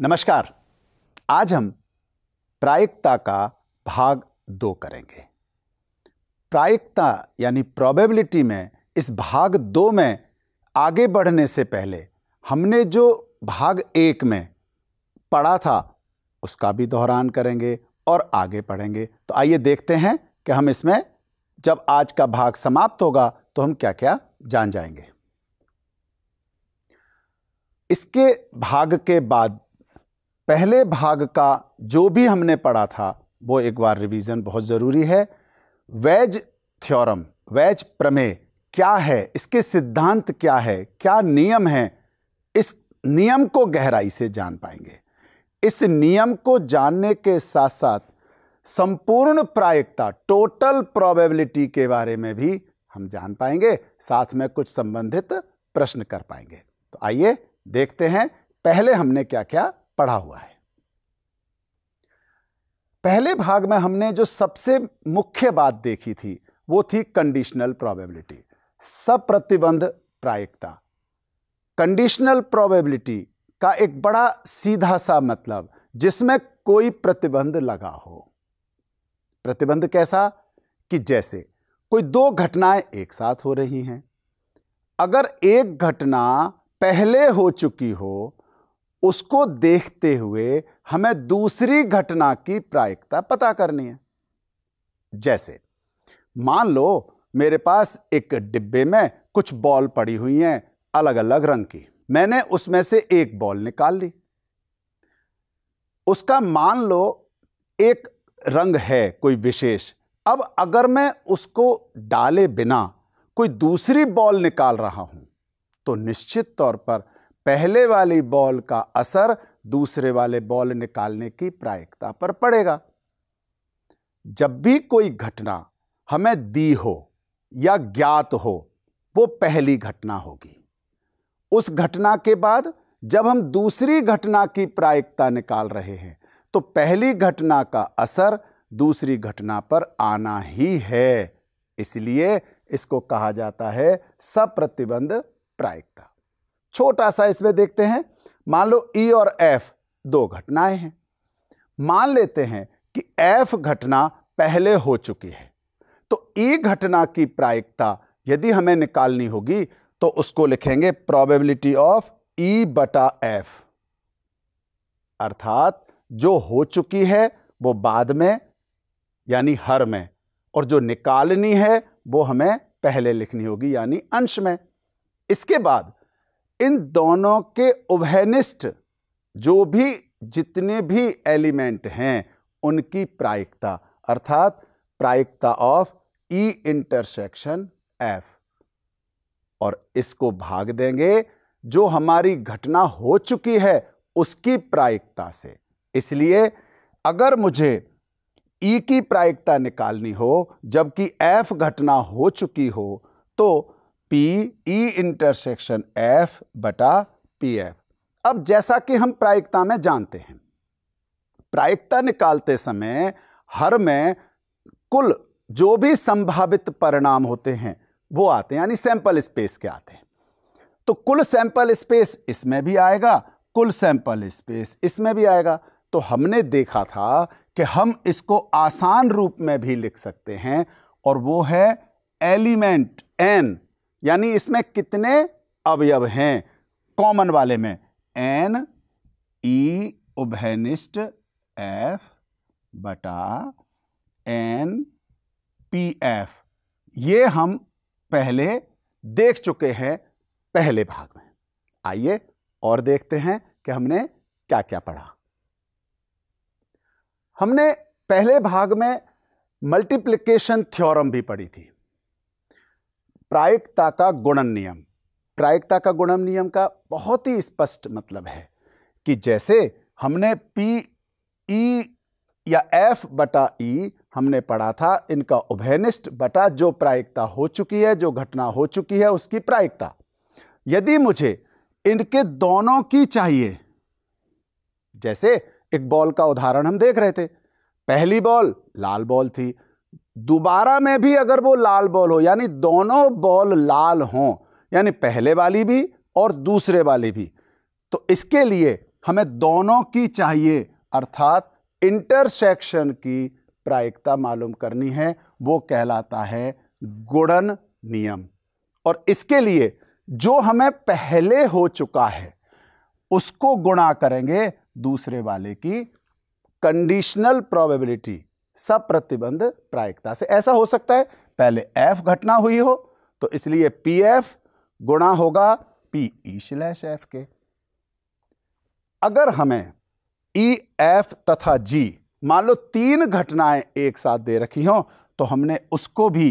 नमस्कार आज हम प्रायिकता का भाग दो करेंगे प्रायिकता यानी प्रोबेबिलिटी में इस भाग दो में आगे बढ़ने से पहले हमने जो भाग एक में पढ़ा था उसका भी दोहरान करेंगे और आगे पढ़ेंगे तो आइए देखते हैं कि हम इसमें जब आज का भाग समाप्त होगा तो हम क्या क्या जान जाएंगे इसके भाग के बाद पहले भाग का जो भी हमने पढ़ा था वो एक बार रिवीजन बहुत ज़रूरी है वैज थ्योरम वैज प्रमेय क्या है इसके सिद्धांत क्या है क्या नियम है इस नियम को गहराई से जान पाएंगे इस नियम को जानने के साथ साथ संपूर्ण प्रायिकता टोटल प्रोबेबिलिटी के बारे में भी हम जान पाएंगे साथ में कुछ संबंधित प्रश्न कर पाएंगे तो आइए देखते हैं पहले हमने क्या क्या पढ़ा हुआ है पहले भाग में हमने जो सबसे मुख्य बात देखी थी वो थी कंडीशनल प्रोबेबिलिटी सप्रतिबंध प्रायिकता कंडीशनल प्रोबेबिलिटी का एक बड़ा सीधा सा मतलब जिसमें कोई प्रतिबंध लगा हो प्रतिबंध कैसा कि जैसे कोई दो घटनाएं एक साथ हो रही हैं अगर एक घटना पहले हो चुकी हो उसको देखते हुए हमें दूसरी घटना की प्रायिकता पता करनी है जैसे मान लो मेरे पास एक डिब्बे में कुछ बॉल पड़ी हुई हैं अलग अलग रंग की मैंने उसमें से एक बॉल निकाल ली उसका मान लो एक रंग है कोई विशेष अब अगर मैं उसको डाले बिना कोई दूसरी बॉल निकाल रहा हूं तो निश्चित तौर पर पहले वाली बॉल का असर दूसरे वाले बॉल निकालने की प्रायिकता पर पड़ेगा जब भी कोई घटना हमें दी हो या ज्ञात हो वो पहली घटना होगी उस घटना के बाद जब हम दूसरी घटना की प्रायिकता निकाल रहे हैं तो पहली घटना का असर दूसरी घटना पर आना ही है इसलिए इसको कहा जाता है सप्रतिबंध प्रायिकता छोटा सा इसमें देखते हैं मान लो ई e और एफ दो घटनाएं हैं मान लेते हैं कि एफ घटना पहले हो चुकी है तो ई e घटना की प्रायिकता यदि हमें निकालनी होगी तो उसको लिखेंगे प्रोबेबिलिटी ऑफ ई बटा एफ अर्थात जो हो चुकी है वो बाद में यानी हर में और जो निकालनी है वो हमें पहले लिखनी होगी यानी अंश में इसके बाद इन दोनों के उभयनिष्ठ जो भी जितने भी एलिमेंट हैं उनकी प्रायिकता अर्थात प्रायिकता ऑफ ई इंटरसेक्शन एफ और इसको भाग देंगे जो हमारी घटना हो चुकी है उसकी प्रायिकता से इसलिए अगर मुझे ई e की प्रायिकता निकालनी हो जबकि एफ घटना हो चुकी हो तो पी ई इंटरसेक्शन एफ बटा पी एफ अब जैसा कि हम प्रायिकता में जानते हैं प्रायिकता निकालते समय हर में कुल जो भी संभावित परिणाम होते हैं वो आते हैं यानी सैंपल स्पेस के आते हैं तो कुल सैंपल स्पेस इसमें भी आएगा कुल सैंपल स्पेस इसमें भी आएगा तो हमने देखा था कि हम इसको आसान रूप में भी लिख सकते हैं और वो है एलिमेंट एन यानी इसमें कितने अवयव हैं कॉमन वाले में एन ई उभनिष्ट एफ बटा एन पी एफ ये हम पहले देख चुके हैं पहले भाग में आइए और देखते हैं कि हमने क्या क्या पढ़ा हमने पहले भाग में मल्टीप्लिकेशन थ्योरम भी पढ़ी थी प्रायिकता का गुणन नियम प्रायिकता का गुणन नियम का बहुत ही स्पष्ट मतलब है कि जैसे हमने पी ई e या एफ बटा ई e हमने पढ़ा था इनका उभयनिष्ठ बटा जो प्रायिकता हो चुकी है जो घटना हो चुकी है उसकी प्रायिकता यदि मुझे इनके दोनों की चाहिए जैसे एक बॉल का उदाहरण हम देख रहे थे पहली बॉल लाल बॉल थी दोबारा में भी अगर वो लाल बॉल हो यानी दोनों बॉल लाल हों यानी पहले वाली भी और दूसरे वाली भी तो इसके लिए हमें दोनों की चाहिए अर्थात इंटरसेक्शन की प्रायिकता मालूम करनी है वो कहलाता है गुणन नियम और इसके लिए जो हमें पहले हो चुका है उसको गुणा करेंगे दूसरे वाले की कंडीशनल प्रोबेबिलिटी सब प्रतिबंध प्रायिकता से ऐसा हो सकता है पहले एफ घटना हुई हो तो इसलिए पी एफ गुणा होगा P E e slash F के अगर हमें ई e, एफ तथा जी मान लो तीन घटनाएं एक साथ दे रखी हो तो हमने उसको भी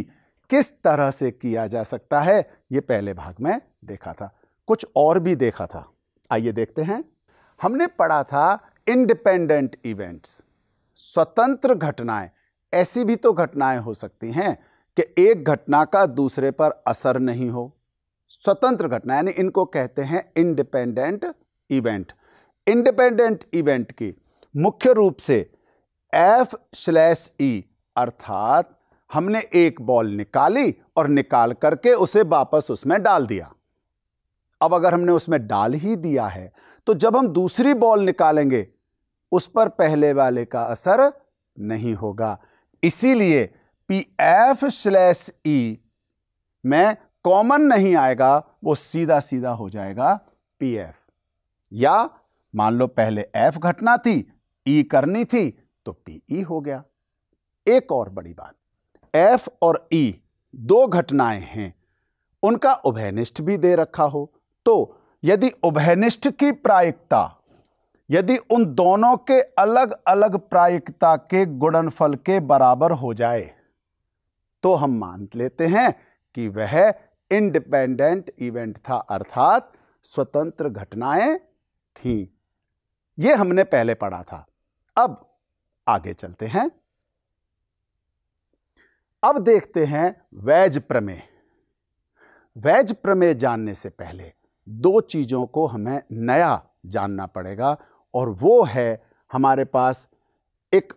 किस तरह से किया जा सकता है ये पहले भाग में देखा था कुछ और भी देखा था आइए देखते हैं हमने पढ़ा था इंडिपेंडेंट इवेंट्स स्वतंत्र घटनाएं ऐसी भी तो घटनाएं हो सकती हैं कि एक घटना का दूसरे पर असर नहीं हो स्वतंत्र घटना यानी इनको कहते हैं इंडिपेंडेंट इवेंट इंडिपेंडेंट इवेंट की मुख्य रूप से एफ स्लैश ई अर्थात हमने एक बॉल निकाली और निकाल करके उसे वापस उसमें डाल दिया अब अगर हमने उसमें डाल ही दिया है तो जब हम दूसरी बॉल निकालेंगे उस पर पहले वाले का असर नहीं होगा इसीलिए पी एफ स्लैश ई में कॉमन नहीं आएगा वो सीधा सीधा हो जाएगा पी एफ या मान लो पहले एफ घटना थी ई e करनी थी तो पी ई e हो गया एक और बड़ी बात एफ और ई e दो घटनाएं हैं उनका उभयनिष्ठ भी दे रखा हो तो यदि उभयनिष्ठ की प्रायिकता यदि उन दोनों के अलग अलग प्रायिकता के गुणनफल के बराबर हो जाए तो हम मान लेते हैं कि वह इंडिपेंडेंट इवेंट था अर्थात स्वतंत्र घटनाएं थी यह हमने पहले पढ़ा था अब आगे चलते हैं अब देखते हैं वैज प्रमेय वैज प्रमेय जानने से पहले दो चीजों को हमें नया जानना पड़ेगा और वो है हमारे पास एक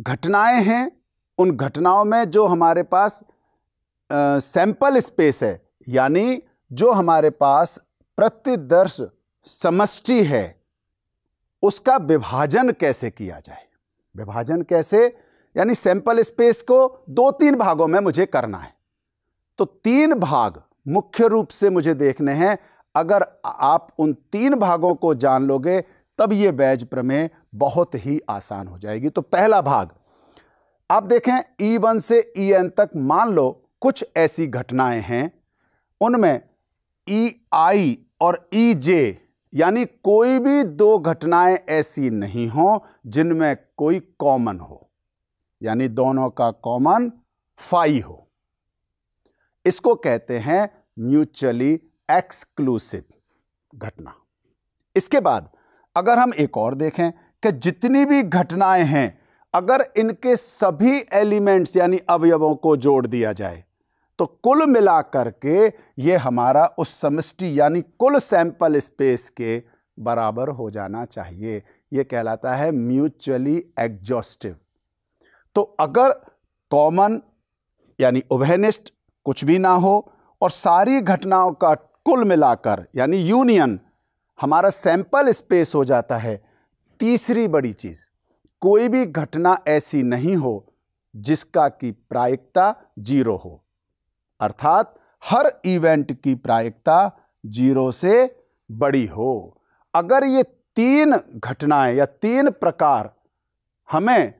घटनाएं हैं उन घटनाओं में जो हमारे पास आ, सैंपल स्पेस है यानी जो हमारे पास प्रतिदर्श समष्टि है उसका विभाजन कैसे किया जाए विभाजन कैसे यानी सैंपल स्पेस को दो तीन भागों में मुझे करना है तो तीन भाग मुख्य रूप से मुझे देखने हैं अगर आप उन तीन भागों को जान लोगे तब ये बैज प्रमेय बहुत ही आसान हो जाएगी तो पहला भाग आप देखें ई e वन से ई e एन तक मान लो कुछ ऐसी घटनाएं हैं उनमें ई e आई और ई जे यानी कोई भी दो घटनाएं ऐसी नहीं हो जिनमें कोई कॉमन हो यानी दोनों का कॉमन फाई हो इसको कहते हैं म्यूचुअली एक्सक्लूसिव घटना इसके बाद अगर हम एक और देखें कि जितनी भी घटनाएं हैं अगर इनके सभी एलिमेंट्स यानी अवयवों को जोड़ दिया जाए तो कुल मिलाकर के ये हमारा उस समष्टि यानी कुल सैंपल स्पेस के बराबर हो जाना चाहिए ये कहलाता है म्यूचुअली एग्जॉस्टिव तो अगर कॉमन यानी उभयनिष्ठ कुछ भी ना हो और सारी घटनाओं का कुल मिलाकर यानी यूनियन हमारा सैंपल स्पेस हो जाता है तीसरी बड़ी चीज़ कोई भी घटना ऐसी नहीं हो जिसका कि प्रायिकता जीरो हो अर्थात हर इवेंट की प्रायिकता जीरो से बड़ी हो अगर ये तीन घटनाएं या तीन प्रकार हमें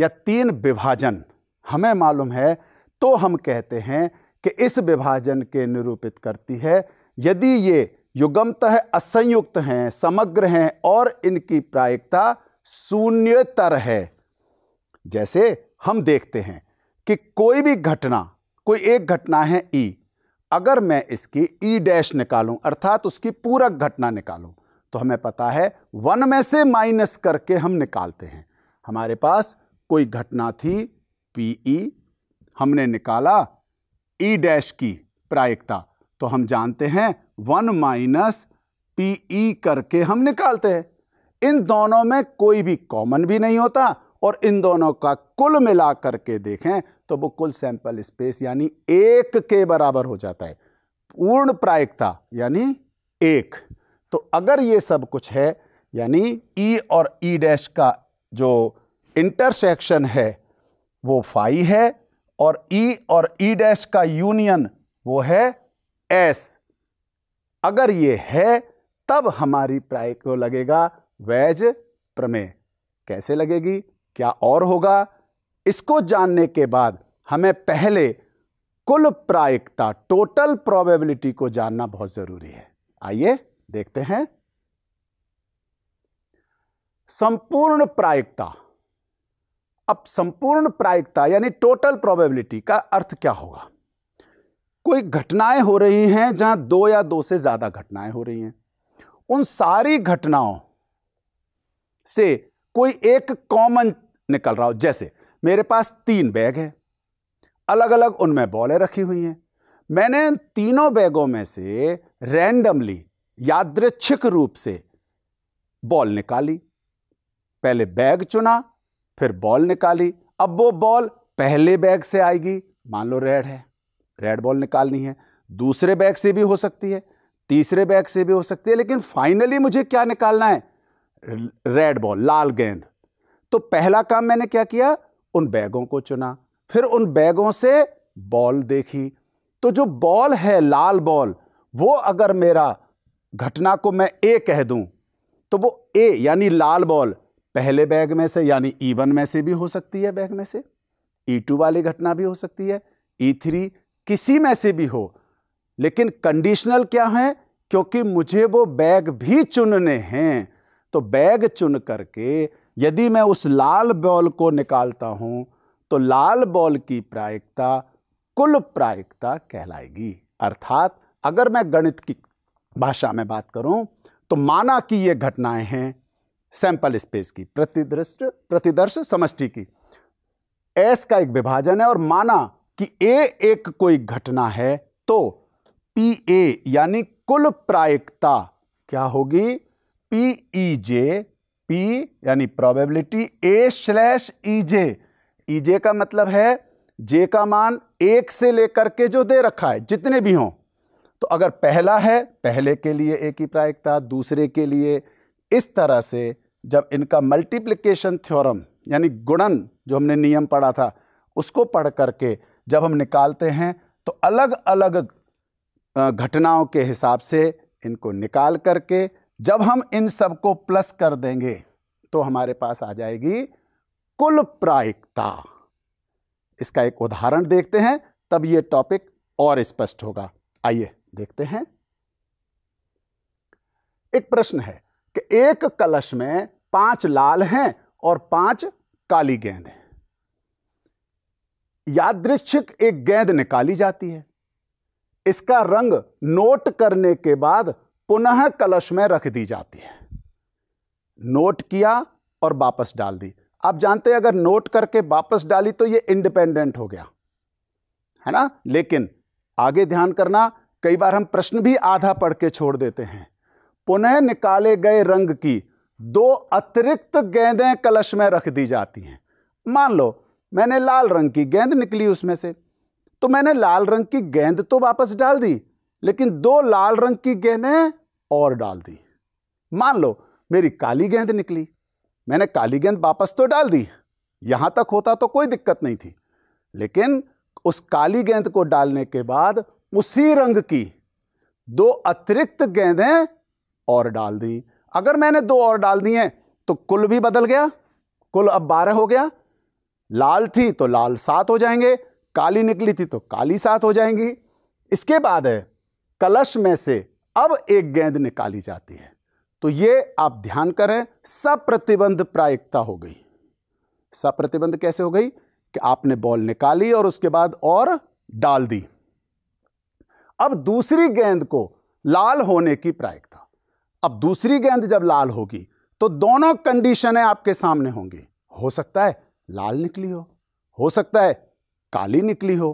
या तीन विभाजन हमें मालूम है तो हम कहते हैं कि इस विभाजन के निरूपित करती है यदि ये युगमतः असंयुक्त हैं समग्र हैं और इनकी प्रायिकता शून्यतर है जैसे हम देखते हैं कि कोई भी घटना कोई एक घटना है ई e, अगर मैं इसकी ई e डैश निकालूं अर्थात उसकी पूरक घटना निकालूं तो हमें पता है वन में से माइनस करके हम निकालते हैं हमारे पास कोई घटना थी पी ई e, हमने निकाला ई डैश की प्रायिकता तो हम जानते हैं वन माइनस पी ई करके हम निकालते हैं इन दोनों में कोई भी कॉमन भी नहीं होता और इन दोनों का कुल मिला करके देखें तो वो कुल सैंपल स्पेस यानी एक के बराबर हो जाता है पूर्ण प्रायिकता यानी एक तो अगर ये सब कुछ है यानी ई e और ई e डैश का जो इंटरसेक्शन है वो फाई है और ई e और ई e डैश का यूनियन वो है एस अगर ये है तब हमारी प्राय को लगेगा वैज प्रमेय कैसे लगेगी क्या और होगा इसको जानने के बाद हमें पहले कुल प्रायिकता टोटल प्रोबेबिलिटी को जानना बहुत जरूरी है आइए देखते हैं संपूर्ण प्रायिकता अब संपूर्ण प्रायिकता यानी टोटल प्रोबेबिलिटी का अर्थ क्या होगा कोई घटनाएं हो रही हैं जहां दो या दो से ज़्यादा घटनाएं हो रही हैं उन सारी घटनाओं से कोई एक कॉमन निकल रहा हो जैसे मेरे पास तीन बैग हैं अलग अलग उनमें बॉलें रखी हुई हैं मैंने इन तीनों बैगों में से रैंडमली यादृच्छिक रूप से बॉल निकाली पहले बैग चुना फिर बॉल निकाली अब वो बॉल पहले बैग से आएगी मान लो रेड है रेड बॉल निकालनी है दूसरे बैग से भी हो सकती है तीसरे बैग से भी हो सकती है लेकिन फाइनली मुझे क्या निकालना है रेड बॉल लाल गेंद तो पहला काम मैंने क्या किया उन बैगों को चुना फिर उन बैगों से बॉल देखी तो जो बॉल है लाल बॉल वो अगर मेरा घटना को मैं ए कह दूं तो वो ए यानी लाल बॉल पहले बैग में से यानी ई e वन में से भी हो सकती है बैग में से ई e टू वाली घटना भी हो सकती है ई e थ्री किसी में से भी हो लेकिन कंडीशनल क्या है क्योंकि मुझे वो बैग भी चुनने हैं तो बैग चुन करके यदि मैं उस लाल बॉल को निकालता हूं तो लाल बॉल की प्रायिकता कुल प्रायिकता कहलाएगी अर्थात अगर मैं गणित की भाषा में बात करूं तो माना कि ये घटनाएं हैं सैंपल स्पेस की प्रतिदृष्ट प्रतिदर्श समष्टि की एस का एक विभाजन है और माना कि ए एक कोई घटना है तो पी ए यानी कुल प्रायिकता क्या होगी पी ई जे पी यानी probability A slash E J E J का मतलब है जे का मान एक से लेकर के जो दे रखा है जितने भी हों तो अगर पहला है पहले के लिए ए की प्रायिकता दूसरे के लिए इस तरह से जब इनका मल्टीप्लिकेशन थ्योरम यानी गुणन जो हमने नियम पढ़ा था उसको पढ़ करके जब हम निकालते हैं तो अलग अलग घटनाओं के हिसाब से इनको निकाल करके जब हम इन सब को प्लस कर देंगे तो हमारे पास आ जाएगी कुल प्रायिकता इसका एक उदाहरण देखते हैं तब ये टॉपिक और स्पष्ट होगा आइए देखते हैं एक प्रश्न है कि एक कलश में पांच लाल हैं और पांच काली गेंद हैं यादृक्षिक एक गेंद निकाली जाती है इसका रंग नोट करने के बाद पुनः कलश में रख दी जाती है नोट किया और वापस डाल दी आप जानते हैं अगर नोट करके वापस डाली तो ये इंडिपेंडेंट हो गया है ना लेकिन आगे ध्यान करना कई बार हम प्रश्न भी आधा पढ़ के छोड़ देते हैं पुनः निकाले गए रंग की दो अतिरिक्त गेंदें कलश में रख दी जाती हैं मान लो मैंने लाल रंग की गेंद निकली उसमें से तो मैंने लाल रंग की गेंद तो वापस डाल दी लेकिन दो लाल रंग की गेंदें और डाल दी मान लो मेरी काली गेंद निकली मैंने काली गेंद वापस तो डाल दी यहाँ तक होता तो कोई दिक्कत नहीं थी लेकिन उस काली गेंद को डालने के बाद उसी रंग की दो अतिरिक्त गेंदें और डाल दी अगर मैंने दो और डाल दी हैं तो कुल भी बदल गया कुल अब बारह हो गया लाल थी तो लाल सात हो जाएंगे काली निकली थी तो काली सात हो जाएंगी इसके बाद है कलश में से अब एक गेंद निकाली जाती है तो ये आप ध्यान करें सब प्रतिबंध प्रायिकता हो गई सब प्रतिबंध कैसे हो गई कि आपने बॉल निकाली और उसके बाद और डाल दी अब दूसरी गेंद को लाल होने की प्रायिकता अब दूसरी गेंद जब लाल होगी तो दोनों कंडीशनें आपके सामने होंगी हो सकता है लाल निकली हो हो सकता है काली निकली हो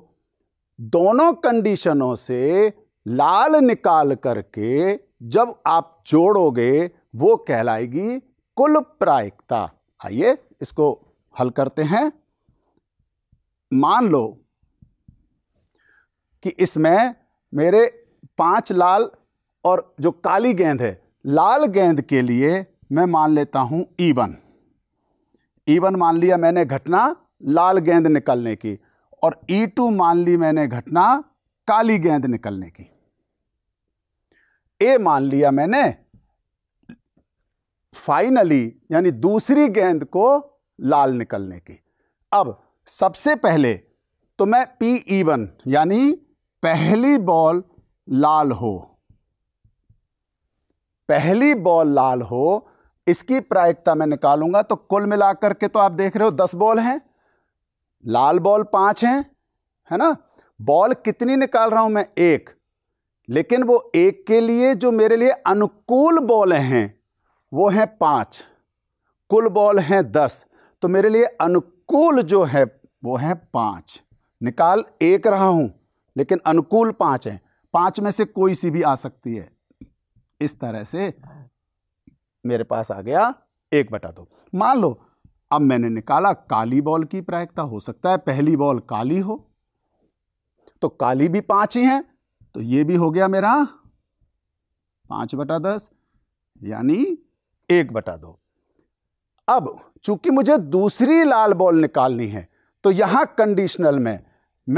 दोनों कंडीशनों से लाल निकाल करके जब आप जोड़ोगे वो कहलाएगी कुल प्रायिकता आइए इसको हल करते हैं मान लो कि इसमें मेरे पांच लाल और जो काली गेंद है लाल गेंद के लिए मैं मान लेता हूं ई e वन ई1 मान लिया मैंने घटना लाल गेंद निकलने की और ई e टू मान ली मैंने घटना काली गेंद निकलने की ए मान लिया मैंने फाइनली यानी दूसरी गेंद को लाल निकलने की अब सबसे पहले तो मैं पी ई वन यानी पहली बॉल लाल हो पहली बॉल लाल हो इसकी प्रायिकता मैं निकालूंगा तो कुल मिलाकर के तो आप देख रहे हो दस बॉल हैं लाल बॉल पांच हैं है ना बॉल कितनी निकाल रहा हूं मैं एक लेकिन वो एक के लिए जो मेरे लिए अनुकूल बॉल हैं वो हैं पांच कुल बॉल हैं दस तो मेरे लिए अनुकूल जो है वो है पांच निकाल एक रहा हूं लेकिन अनुकूल पांच है पांच में से कोई सी भी आ सकती है इस तरह से मेरे पास आ गया एक बटा दो मान लो अब मैंने निकाला काली बॉल की प्रायिकता हो सकता है पहली बॉल काली हो तो काली भी पांच ही है तो ये भी हो गया मेरा पांच बटा दस यानी एक बटा दो अब चूंकि मुझे दूसरी लाल बॉल निकालनी है तो यहां कंडीशनल में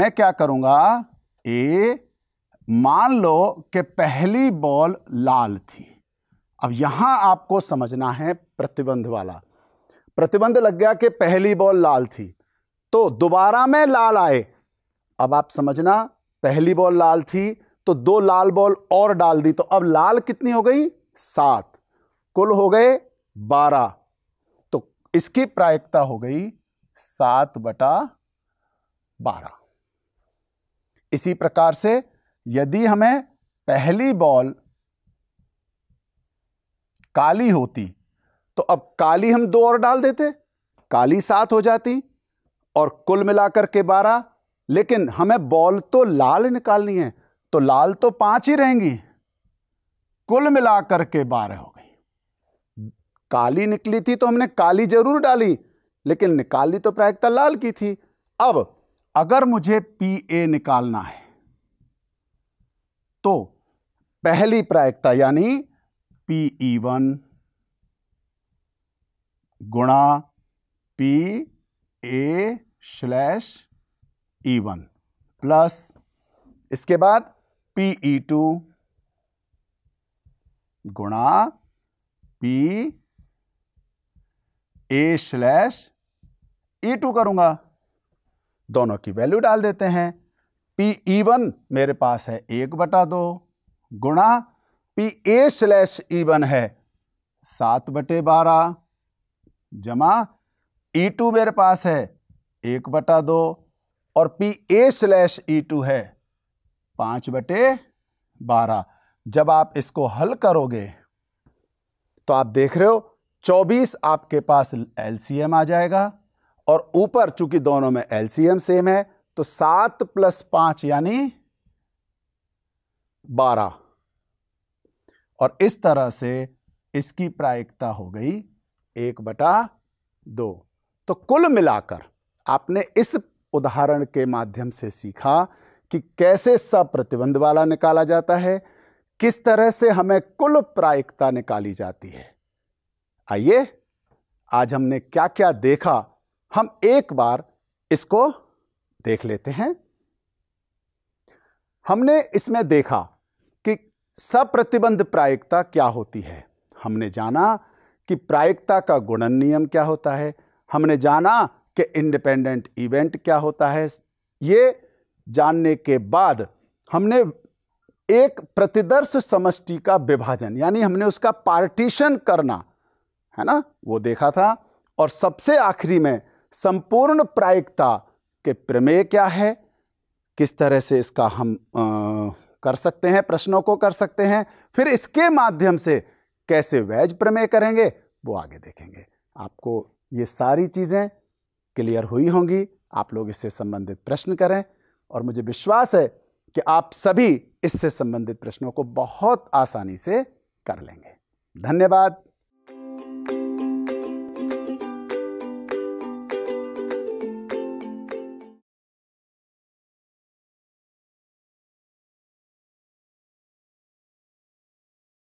मैं क्या करूंगा ए मान लो कि पहली बॉल लाल थी अब यहां आपको समझना है प्रतिबंध वाला प्रतिबंध लग गया कि पहली बॉल लाल थी तो दोबारा में लाल आए अब आप समझना पहली बॉल लाल थी तो दो लाल बॉल और डाल दी तो अब लाल कितनी हो गई सात कुल हो गए बारह तो इसकी प्रायिकता हो गई सात बटा बारह इसी प्रकार से यदि हमें पहली बॉल काली होती तो अब काली हम दो और डाल देते काली सात हो जाती और कुल मिलाकर के बारह लेकिन हमें बॉल तो लाल निकालनी है तो लाल तो पांच ही रहेंगी कुल मिलाकर के बारह हो गई काली निकली थी तो हमने काली जरूर डाली लेकिन निकाली तो प्रायिकता लाल की थी अब अगर मुझे पी ए निकालना है तो पहली प्रायिकता यानी पी ई वन गुणा P A slash E one plus इसके बाद पी ई टू गुणा P A slash E two करूंगा दोनों की वैल्यू डाल देते हैं पी ई वन मेरे पास है एक बटा दो गुणा P A slash E one है सात बटे बारह जमा ई e टू मेरे पास है एक बटा दो और P A slash E two है पांच बटे बारह जब आप इसको हल करोगे तो आप देख रहे हो चौबीस आपके पास एलसीएम आ जाएगा और ऊपर चूंकि दोनों में एलसीएम सेम है तो सात प्लस पांच यानी बारह और इस तरह से इसकी प्रायिकता हो गई एक बटा दो तो कुल मिलाकर आपने इस उदाहरण के माध्यम से सीखा कि कैसे सब प्रतिबंध वाला निकाला जाता है किस तरह से हमें कुल प्रायिकता निकाली जाती है आइए आज हमने क्या क्या देखा हम एक बार इसको देख लेते हैं हमने इसमें देखा सप्रतिबंध प्रायिकता क्या होती है हमने जाना कि प्रायिकता का गुणन नियम क्या होता है हमने जाना कि इंडिपेंडेंट इवेंट क्या होता है ये जानने के बाद हमने एक प्रतिदर्श समष्टि का विभाजन यानी हमने उसका पार्टीशन करना है ना वो देखा था और सबसे आखिरी में संपूर्ण प्रायिकता के प्रमेय क्या है किस तरह से इसका हम आ, कर सकते हैं प्रश्नों को कर सकते हैं फिर इसके माध्यम से कैसे वैज प्रमेय करेंगे वो आगे देखेंगे आपको ये सारी चीज़ें क्लियर हुई होंगी आप लोग इससे संबंधित प्रश्न करें और मुझे विश्वास है कि आप सभी इससे संबंधित प्रश्नों को बहुत आसानी से कर लेंगे धन्यवाद